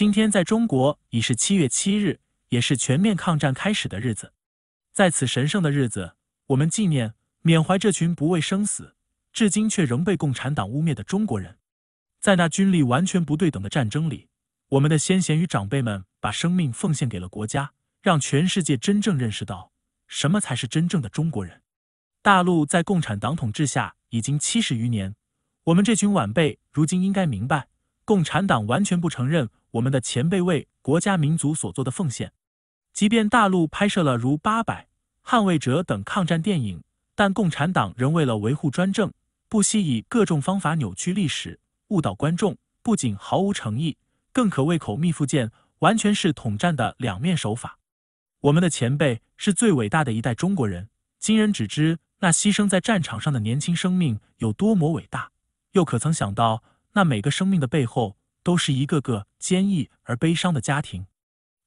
今天在中国已是七月七日，也是全面抗战开始的日子。在此神圣的日子，我们纪念、缅怀这群不畏生死、至今却仍被共产党污蔑的中国人。在那军力完全不对等的战争里，我们的先贤与长辈们把生命奉献给了国家，让全世界真正认识到什么才是真正的中国人。大陆在共产党统治下已经七十余年，我们这群晚辈如今应该明白。共产党完全不承认我们的前辈为国家民族所做的奉献，即便大陆拍摄了如《八百》《捍卫者》等抗战电影，但共产党仍为了维护专政，不惜以各种方法扭曲历史、误导观众。不仅毫无诚意，更可谓口蜜腹剑，完全是统战的两面手法。我们的前辈是最伟大的一代中国人，今人只知那牺牲在战场上的年轻生命有多么伟大，又可曾想到？那每个生命的背后，都是一个个坚毅而悲伤的家庭。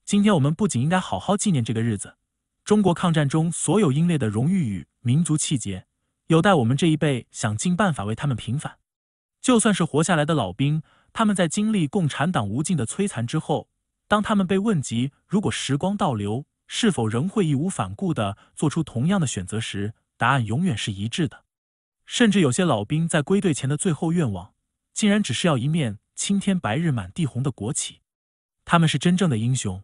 今天我们不仅应该好好纪念这个日子，中国抗战中所有英烈的荣誉与民族气节，有待我们这一辈想尽办法为他们平反。就算是活下来的老兵，他们在经历共产党无尽的摧残之后，当他们被问及如果时光倒流，是否仍会义无反顾的做出同样的选择时，答案永远是一致的。甚至有些老兵在归队前的最后愿望。竟然只是要一面青天白日满地红的国旗，他们是真正的英雄，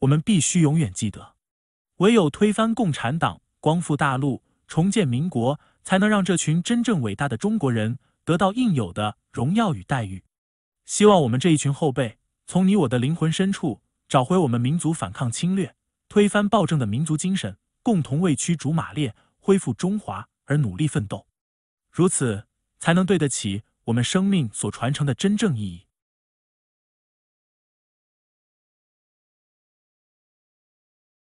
我们必须永远记得。唯有推翻共产党，光复大陆，重建民国，才能让这群真正伟大的中国人得到应有的荣耀与待遇。希望我们这一群后辈，从你我的灵魂深处找回我们民族反抗侵略、推翻暴政的民族精神，共同为驱逐马列、恢复中华而努力奋斗。如此，才能对得起。我们生命所传承的真正意义。